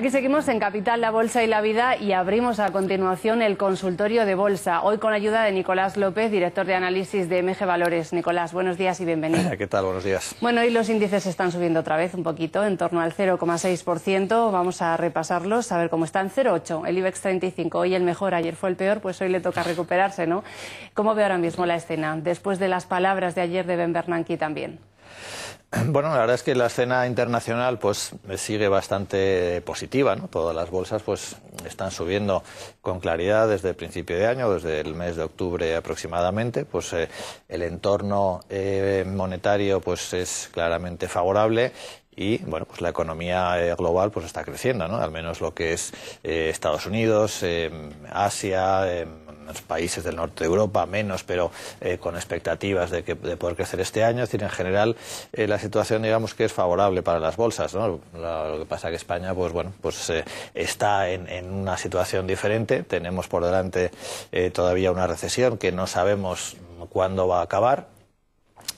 Aquí seguimos en Capital, la Bolsa y la Vida y abrimos a continuación el consultorio de Bolsa, hoy con ayuda de Nicolás López, director de análisis de MG Valores. Nicolás, buenos días y bienvenido. ¿Qué tal? Buenos días. Bueno, hoy los índices están subiendo otra vez un poquito, en torno al 0,6%. Vamos a repasarlos, a ver cómo están. 0,8, el IBEX 35, hoy el mejor, ayer fue el peor, pues hoy le toca recuperarse, ¿no? ¿Cómo ve ahora mismo la escena, después de las palabras de ayer de Ben Bernanke también? Bueno, la verdad es que la escena internacional pues sigue bastante positiva, ¿no? Todas las bolsas pues están subiendo con claridad desde el principio de año, desde el mes de octubre aproximadamente, pues eh, el entorno eh, monetario pues es claramente favorable y bueno pues la economía eh, global pues está creciendo no al menos lo que es Estados Unidos Asia países del norte de Europa menos, pero eh, con expectativas de, que, de poder crecer este año. Es decir, en general eh, la situación digamos que es favorable para las bolsas. Lo, que pasa que España pues bueno pues eh, está en, en, una situación diferente. Tenemos por delante todavía una recesión que no sabemos cuándo va a acabar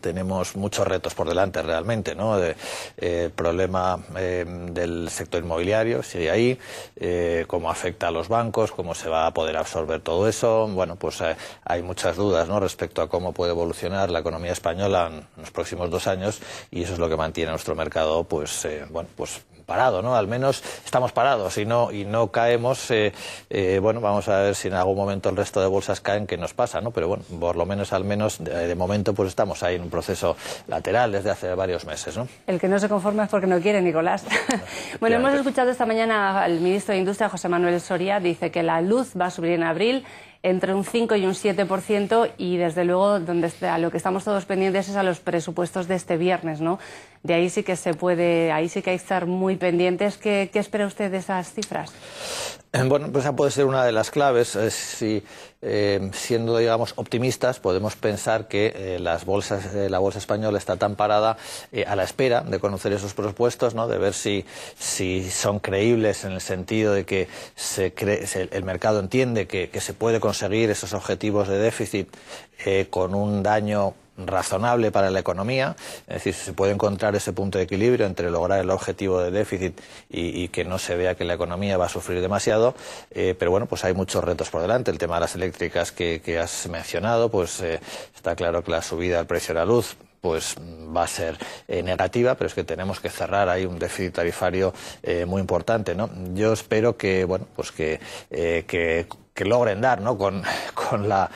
tenemos muchos retos por delante realmente, ¿no? el eh, problema eh, del sector inmobiliario sigue ahí, eh, cómo afecta a los bancos, cómo se va a poder absorber todo eso. Bueno, pues hay muchas dudas, ¿no? Respecto a cómo puede evolucionar la economía española en los próximos dos años y eso es lo que mantiene nuestro mercado, pues, bueno, pues parado, ¿no? Al menos estamos parados y no, y no caemos. Eh, eh, bueno, vamos a ver si en algún momento el resto de bolsas caen, que nos pasa, ¿no? Pero bueno, por lo menos, al menos, de, de momento, pues estamos ahí en un proceso lateral desde hace varios meses, ¿no? El que no se conforma es porque no quiere, Nicolás. bueno, hemos escuchado esta mañana al ministro de Industria, José Manuel Soria, dice que la luz va a subir en abril entre un 5 y un 7% y desde luego donde a lo que estamos todos pendientes es a los presupuestos de este viernes, ¿no? De ahí sí que se puede, ahí sí que hay que estar muy pendientes. qué espera usted de esas cifras? Bueno, pues esa puede ser una de las claves. Eh, si, eh, siendo, digamos, optimistas, podemos pensar que eh, las bolsas, la bolsa española está tan parada a la espera de conocer esos propuestos, ¿no? de ver si, si son creíbles en el sentido de que el mercado entiende que, que, se puede conseguir esos objetivos de déficit con un daño razonable para la economía, es decir, se puede encontrar ese punto de equilibrio entre lograr el objetivo de déficit y, que no se vea que la economía va a sufrir demasiado, eh, pero bueno, pues hay muchos retos por delante. El tema de las eléctricas que, has mencionado, pues eh, está claro que la subida del precio de la luz pues va a ser eh, negativa, pero es que tenemos que cerrar ahí un déficit tarifario muy importante, ¿no? Yo espero que, bueno, pues que, que que logren dar ¿no? con, la,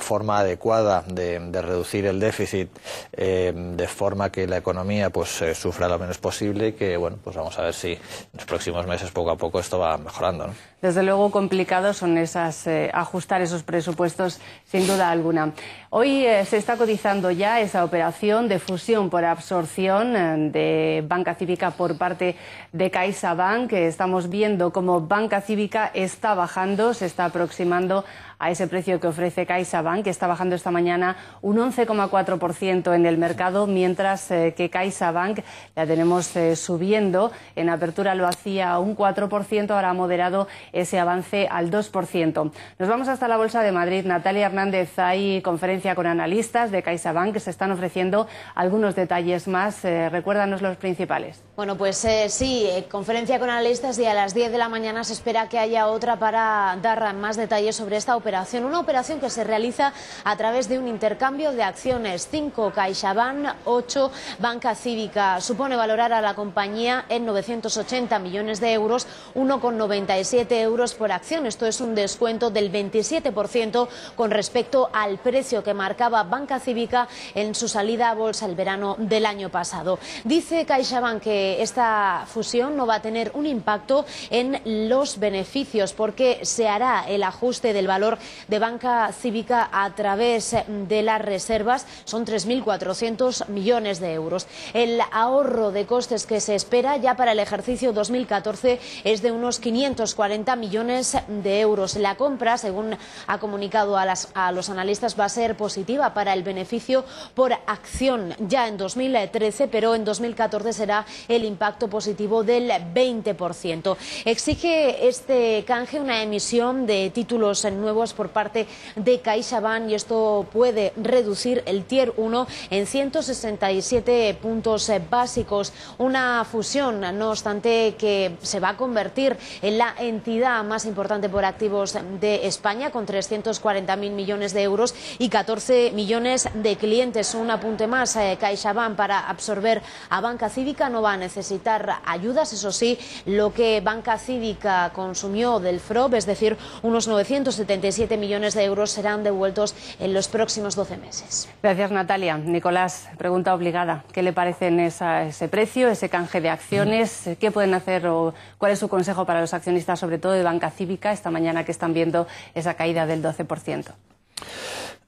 forma adecuada de, reducir el déficit eh, de forma que la economía pues eh, sufra lo menos posible y que bueno pues vamos a ver si en los próximos meses poco a poco esto va mejorando. Desde luego complicados son esas eh, ajustar esos presupuestos sin duda alguna. Hoy se está cotizando ya esa operación de fusión por absorción de Banca Cívica por parte de CaixaBank. Estamos viendo cómo Banca Cívica está bajando, se está aproximando a ese precio que ofrece CaixaBank, que está bajando esta mañana un 11,4% en el mercado, mientras eh, que CaixaBank la tenemos eh, subiendo. En apertura lo hacía un 4%, ahora ha moderado ese avance al 2%. Nos vamos hasta la Bolsa de Madrid. Natalia Hernández, hay conferencia con analistas de CaixaBank que se están ofreciendo algunos detalles más. Eh, recuérdanos los principales. Bueno, pues sí, conferencia con analistas y a las 10 de la mañana se espera que haya otra para dar más detalles sobre esta operación una operación que se realiza a través de un intercambio de acciones, 5 CaixaBank, 8 Banca Cívica. Supone valorar a la compañía en 980 millones de euros, 1,97 euros por acción. Esto es un descuento del 27% con respecto al precio que marcaba Banca Cívica en su salida a bolsa el verano del año pasado. Dice CaixaBank que esta fusión no va a tener un impacto en los beneficios porque se hará el ajuste del valor de banca cívica a través eh, de las reservas. Son 3.400 millones de euros. El ahorro de costes que se espera ya para el ejercicio 2014 es de unos 540 millones de euros. La compra, según ha comunicado a, a los analistas, va a ser positiva para el beneficio por acción ya en 2013, pero en 2014 será el impacto positivo del 20%. Exige este canje una emisión de títulos nuevos por parte de CaixaBank y esto puede reducir el Tier 1 en 167 puntos básicos. Una fusión, no obstante, que se va a convertir en la entidad más importante por activos de España, con 340.000 millones de euros y 14 millones de clientes. Un apunte más, eh, CaixaBank para absorber a Banca Cívica no va a necesitar ayudas, eso sí, lo que Banca Cívica consumió del FROB, es decir, unos 977 7 millones de euros serán devueltos en los próximos 12 meses. Gracias, Natalia. Nicolás, pregunta obligada. ¿Qué le parecen ese precio, ese canje de acciones? ¿Qué pueden hacer o cuál es su consejo para los accionistas, sobre todo de banca cívica, esta mañana que están viendo esa caída del 12%?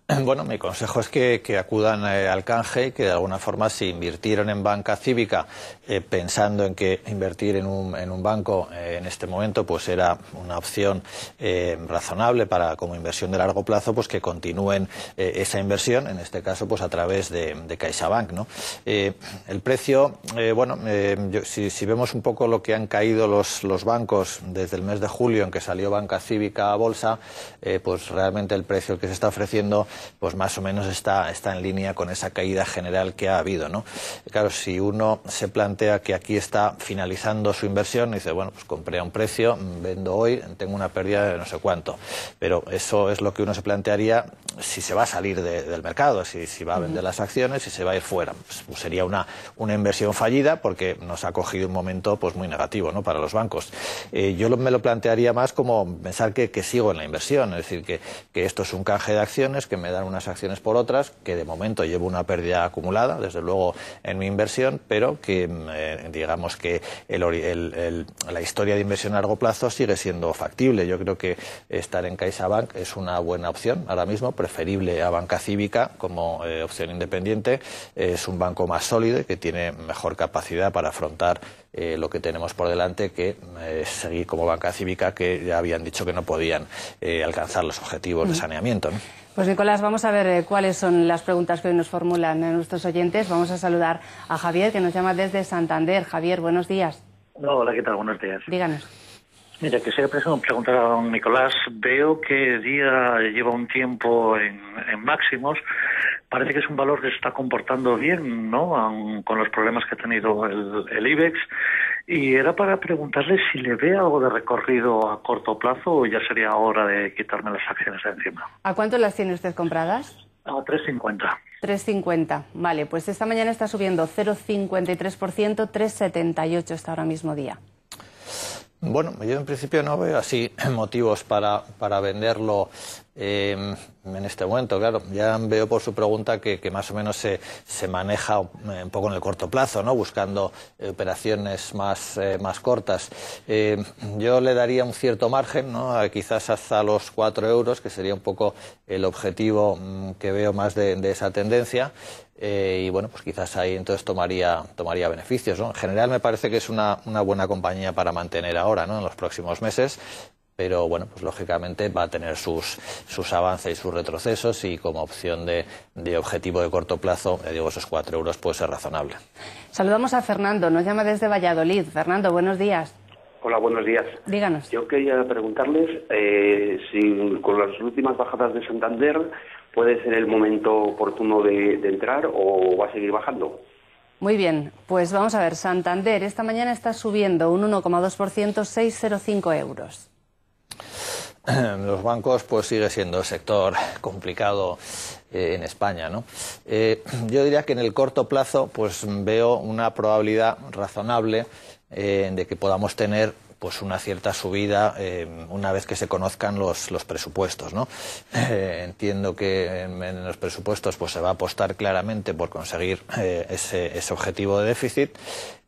Bueno, mi consejo es que, acudan eh, al canje, que de alguna forma si invirtieron en banca cívica eh, pensando en que invertir en un, banco eh, en este momento pues era una opción razonable para como inversión de largo plazo, pues que continúen esa inversión, en este caso pues a través de, CaixaBank. ¿no? el precio, bueno, si, vemos un poco lo que han caído los bancos desde el mes de julio en que salió banca cívica a bolsa, pues realmente el precio que se está ofreciendo pues más o menos está, está en línea con esa caída general que ha habido. ¿no? Claro, si uno se plantea que aquí está finalizando su inversión, dice, bueno, pues compré a un precio, mm, vendo hoy, tengo una pérdida de no sé cuánto. Pero eso es lo que uno se plantearía si se va a salir del mercado, si, si, va a vender las acciones, si se va a ir fuera. Pues, pues sería una, inversión fallida porque nos ha cogido un momento pues muy negativo ¿no? para los bancos. Eh, yo me lo plantearía más como pensar que, sigo en la inversión, es decir, que, que esto es un canje de acciones que me me dan unas acciones por otras, que de momento llevo una pérdida acumulada, desde luego, en mi inversión, pero que mm, eh, digamos que la historia de inversión a largo plazo sigue siendo factible. Yo creo que estar en CaixaBank es una buena opción ahora mismo, preferible a banca cívica como eh, opción independiente. Es un banco más sólido que tiene mejor capacidad para afrontar eh, lo que tenemos por delante que seguir como banca cívica que ya habían dicho que no podían alcanzar los objetivos de saneamiento. ¿no? Pues Nicolás, vamos a ver eh, cuáles son las preguntas que hoy nos formulan eh, nuestros oyentes. Vamos a saludar a Javier, que nos llama desde Santander. Javier, buenos días. Hola, ¿qué tal? Buenos días. Díganos. Mira, quisiera preguntar a don Nicolás. Veo que día lleva un tiempo en, máximos. Parece que es un valor que se está comportando bien, ¿no? con los problemas que ha tenido el IBEX y era para preguntarle si le ve algo de recorrido a corto plazo o ya sería hora de quitarme las acciones de encima. ¿A cuánto las tiene usted compradas? A 3,50. 3,50. Vale, pues esta mañana está subiendo 0,53%, 3,78 hasta ahora mismo día. Bueno, yo en principio no veo así motivos para venderlo eh, en este momento, claro, ya veo por su pregunta que, más o menos se, maneja eh, un poco en el corto plazo, ¿no? buscando eh, operaciones más, eh, cortas. Em, yo le daría un cierto margen, ¿no? quizás hasta los 4 euros, que sería un poco el objetivo mm, que veo más de, esa tendencia. y bueno, pues quizás ahí entonces tomaría, tomaría beneficios. En general me parece que es una, una buena compañía para mantener ahora, ¿no? en los próximos meses, pero bueno, pues lógicamente va a tener sus, avances y sus retrocesos y como opción de, objetivo de corto plazo, digo, esos cuatro euros puede ser razonable. Saludamos a Fernando, nos llama desde Valladolid. Fernando, buenos días. Hola, buenos días. Díganos. Yo quería preguntarles eh, si con las últimas bajadas de Santander puede ser el momento oportuno de, de entrar o va a seguir bajando. Muy bien, pues vamos a ver, Santander esta mañana está subiendo un 1,2%, 605 euros. los bancos pues sigue siendo el sector complicado eh, en España, eh, yo diría que en el corto plazo pues veo una probabilidad razonable eh, de que podamos tener pues una cierta subida eh, una vez que se conozcan los, los presupuestos. ¿no? Eh, entiendo que en, los presupuestos pues, se va a apostar claramente por conseguir eh, ese, ese, objetivo de déficit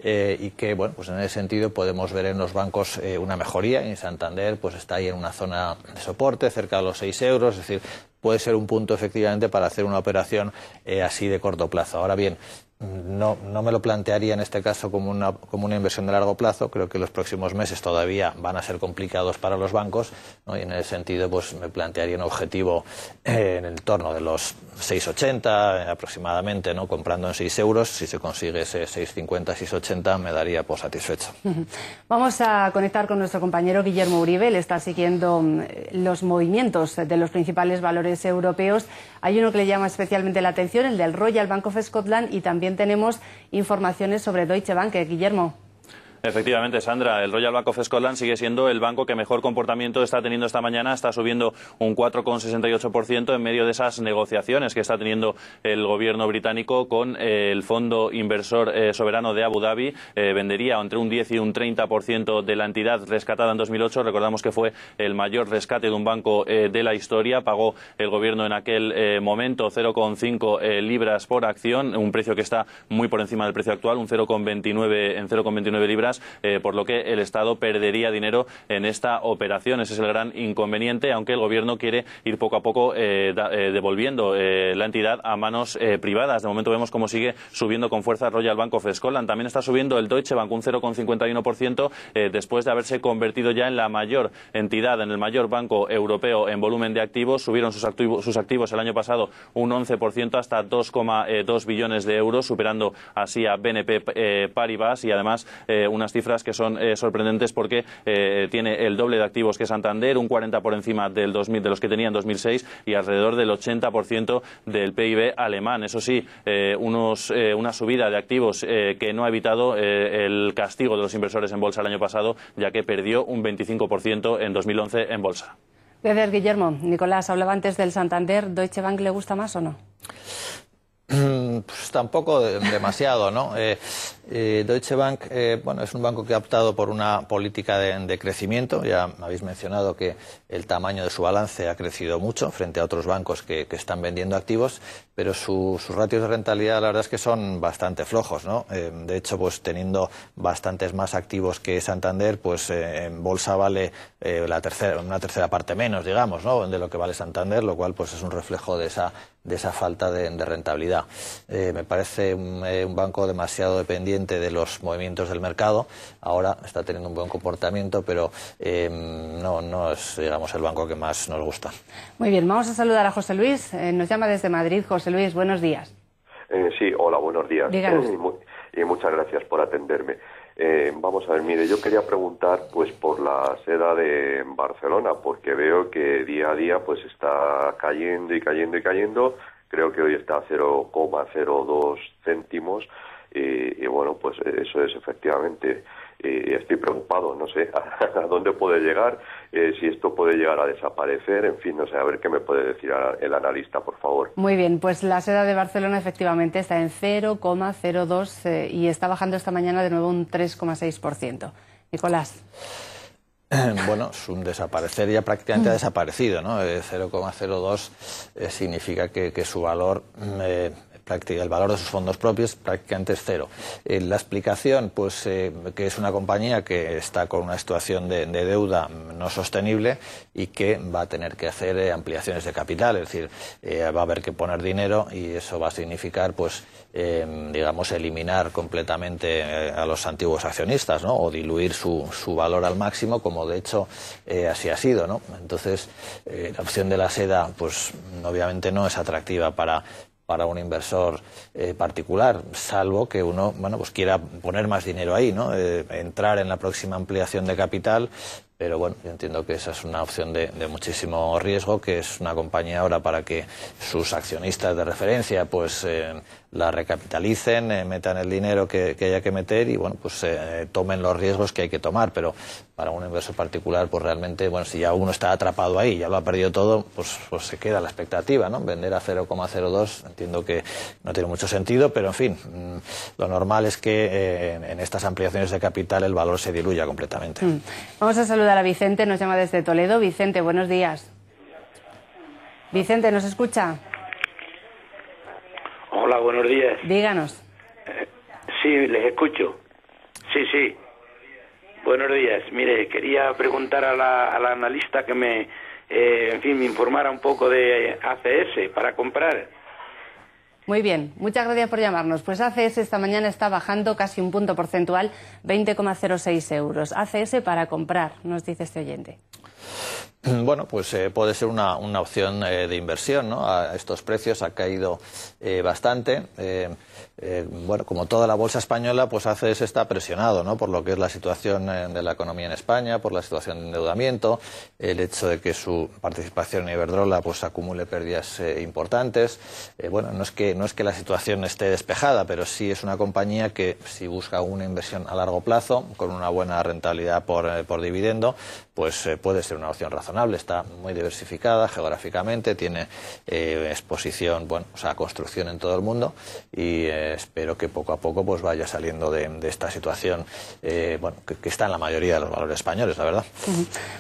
y que bueno, pues en ese sentido podemos ver en los bancos una mejoría. en Santander pues, está ahí en una zona de soporte, cerca de los 6 euros, es decir, puede ser un punto efectivamente para hacer una operación así de corto plazo. Ahora bien, no, me lo plantearía en este caso como una, como una inversión de largo plazo. Creo que los próximos meses todavía van a ser complicados para los bancos. Y en ese sentido, pues me plantearía un objetivo eh, en el torno de los 6,80 eh, aproximadamente, ¿no? comprando en 6 euros. Si se consigue ese 6,50, 6,80, me daría por satisfecho. Vamos a conectar con nuestro compañero Guillermo Uribe. Él está siguiendo mm, los movimientos de los principales valores europeos. Hay uno que le llama especialmente la atención, el del Royal Bank of Scotland y también también tenemos informaciones sobre Deutsche Bank. Eh, Guillermo. Efectivamente, Sandra, el Royal Bank of Scotland sigue siendo el banco que mejor comportamiento está teniendo esta mañana, está subiendo un 4,68% en medio de esas negociaciones que está teniendo el gobierno británico con eh, el fondo inversor eh, soberano de Abu Dhabi. Eh, vendería entre un 10 y un 30% de la entidad rescatada en 2008. Recordamos que fue el mayor rescate de un banco de la historia. Pagó el gobierno en aquel momento 0,5 libras por acción, un precio que está muy por encima del precio actual, un 0,29 en 0,29 libras eh, por lo que el Estado perdería dinero en esta operación. Ese es el gran inconveniente, aunque el Gobierno quiere ir poco a poco eh, eh, devolviendo la entidad a manos privadas. De momento vemos cómo sigue subiendo con fuerza Royal Bank of Scotland. También está subiendo el Deutsche Bank un 0,51% después de haberse convertido ya en la mayor entidad, en el mayor banco europeo en volumen de activos. Subieron sus activos, el año pasado un 11% hasta 2,2 billones de euros, superando así a BNP Paribas y además unas cifras que son eh, sorprendentes porque eh, tiene el doble de activos que Santander, un 40 por encima del 2000, de los que tenía en 2006 y alrededor del 80% del PIB alemán. Eso sí, eh, unos, una subida de activos que no ha evitado el castigo de los inversores en bolsa el año pasado, ya que perdió un 25% en 2011 en bolsa. Gracias, Guillermo, Nicolás hablaba antes del Santander. ¿Deutsche Bank le gusta más o no? pues tampoco demasiado, ¿no? Eh, eh, Deutsche Bank, eh, bueno, es un banco que ha optado por una política de, crecimiento. Ya habéis mencionado que el tamaño de su balance ha crecido mucho frente a otros bancos que, están vendiendo activos, pero sus ratios de rentabilidad, la verdad es que son bastante flojos, ¿no? de hecho, pues teniendo bastantes más activos que Santander, pues en bolsa vale la tercera, una tercera parte menos, digamos, ¿no? De lo que vale Santander, lo cual pues es un reflejo de esa de esa falta de rentabilidad. Eh, me parece eh, un, banco demasiado dependiente de los movimientos del mercado. Ahora está teniendo un buen comportamiento, pero em, no, no es digamos, el banco que más nos gusta. Muy bien, vamos a saludar a José Luis. Eh, nos llama desde Madrid. José Luis, buenos días. sí, hola, buenos días. Y, y, muchas gracias por atenderme. vamos a ver, mire, yo quería preguntar pues por la seda de Barcelona, porque veo que día a día pues está cayendo y cayendo y cayendo creo que hoy está a 0,02 céntimos y, bueno, pues eso es efectivamente. estoy preocupado, no sé a, dónde puede llegar, eh, si esto puede llegar a desaparecer, en fin, no sé, a ver qué me puede decir el analista, por favor. Muy bien, pues la seda de Barcelona efectivamente está en 0,02 eh, y está bajando esta mañana de nuevo un 3,6%. Nicolás. Bueno, un desaparecer ya prácticamente ha mm. desaparecido, ¿no? 0,02 eh, eh, significa que, su valor eh, el valor de sus fondos propios prácticamente es cero. Eh, la explicación, pues eh, que es una compañía que está con una situación de, deuda no sostenible y que va a tener que hacer eh, ampliaciones de capital, es decir, va a haber que poner dinero y eso va a significar, pues, digamos, eliminar completamente a los antiguos accionistas, ¿no? O diluir su, su valor al máximo, como de hecho así ha sido, ¿no? Entonces, la opción de la seda, pues, obviamente no es atractiva para para un inversor eh, particular, salvo que uno bueno, pues quiera poner más dinero ahí, ¿no? Eh, entrar en la próxima ampliación de capital pero bueno, yo entiendo que esa es una opción de, muchísimo riesgo, que es una compañía ahora para que sus accionistas de referencia pues eh, la recapitalicen, eh, metan el dinero que, haya que meter y bueno, pues eh, tomen los riesgos que hay que tomar. Pero para un inversor particular, pues realmente, bueno, si ya uno está atrapado ahí, ya lo ha perdido todo, pues, pues se queda la expectativa, ¿no? Vender a 0,02 entiendo que no tiene mucho sentido, pero en fin, mm, lo normal es que en, estas ampliaciones de capital el valor se diluya completamente. Mm. Vamos a a la Vicente, nos llama desde Toledo. Vicente, buenos días. Vicente, ¿nos escucha? Hola, buenos días. Díganos. Eh, sí, les escucho. Sí, sí. Buenos días. Mire, quería preguntar a la, a la analista que me, eh, en fin, me informara un poco de ACS para comprar. Muy bien, muchas gracias por llamarnos. Pues ACS esta mañana está bajando casi un punto porcentual, 20,06 euros. ACS para comprar, nos dice este oyente. Bueno, pues eh, puede ser una, opción eh, de inversión, ¿no? A estos precios ha caído eh, bastante. bueno, como toda la bolsa española, pues ACS está presionado, ¿no? Por lo que es la situación de la economía en España, por la situación de endeudamiento, el hecho de que su participación en Iberdrola pues acumule pérdidas importantes. bueno, no es que no es que la situación esté despejada, pero sí es una compañía que si busca una inversión a largo plazo con una buena rentabilidad por dividendo, pues eh, puede ser una opción razonable. Está muy diversificada geográficamente, tiene eh, exposición, bueno, o sea, construcción en todo el mundo y eh, espero que poco a poco pues vaya saliendo de, esta situación, que, que, está en la mayoría de los valores españoles, la verdad.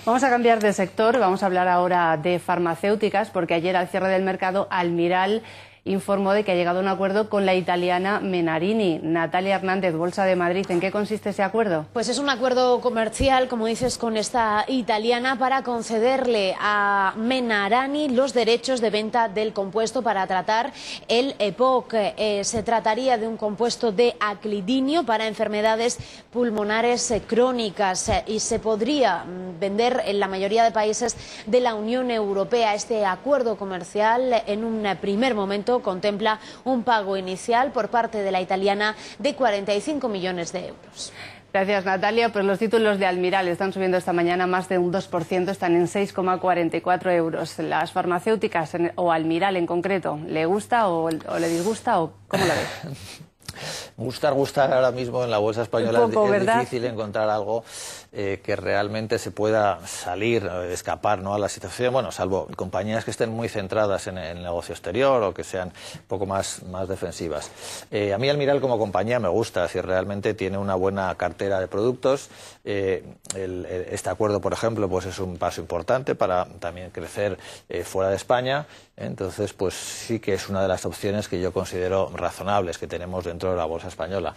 Vamos a cambiar de sector, vamos a hablar ahora de farmacéuticas porque ayer al cierre del mercado Almiral informó de que ha llegado a un acuerdo con la italiana Menarini. Natalia Hernández, Bolsa de Madrid, ¿en qué consiste ese acuerdo? Pues es un acuerdo comercial, como dices, con esta italiana para concederle a Menarini los derechos de venta del compuesto para tratar el EPOC. Eh, se trataría de un compuesto de aclidinio para enfermedades pulmonares eh, crónicas eh, y se podría mm, vender en la mayoría de países de la Unión Europea. Este acuerdo comercial en un primer momento contempla un pago inicial por parte de la italiana de 45 millones de euros. Gracias, Natalia. Pues los títulos de Almiral están subiendo esta mañana más de un 2%, están en 6,44 euros. ¿Las farmacéuticas o Almiral en concreto le gusta o, le disgusta o cómo la ve? Gustar, gustar ahora mismo en la bolsa española es difícil encontrar algo. Eh, que realmente se pueda salir, eh, escapar ¿no? a la situación, bueno, salvo compañías que estén muy centradas en, el negocio exterior o que sean un poco más, más defensivas. Eh, a mí Almiral como compañía me gusta, es decir, realmente tiene una buena cartera de productos. este acuerdo, por ejemplo, pues es un paso importante para también crecer fuera de España. Entonces, pues sí que es una de las opciones que yo considero razonables que tenemos dentro de la bolsa española.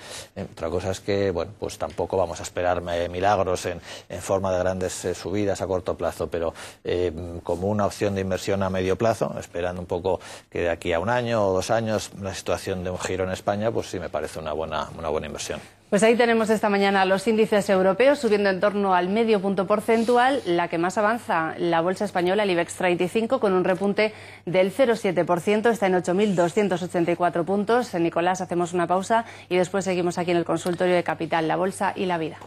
otra cosa es que, bueno, pues tampoco vamos a esperar milagros en, forma de grandes eh, subidas a corto plazo, pero eh, como una opción de inversión a medio plazo, esperando un poco que de aquí a un año o dos años la situación de un giro en España, pues sí me parece una buena, una buena inversión. Pues ahí tenemos esta mañana los índices europeos subiendo en torno al medio punto porcentual. La que más avanza, la bolsa española, el IBEX 35, con un repunte del 0,7%. Está en 8.284 puntos. Eh, Nicolás, hacemos una pausa y después seguimos aquí en el consultorio de Capital, la bolsa y la vida.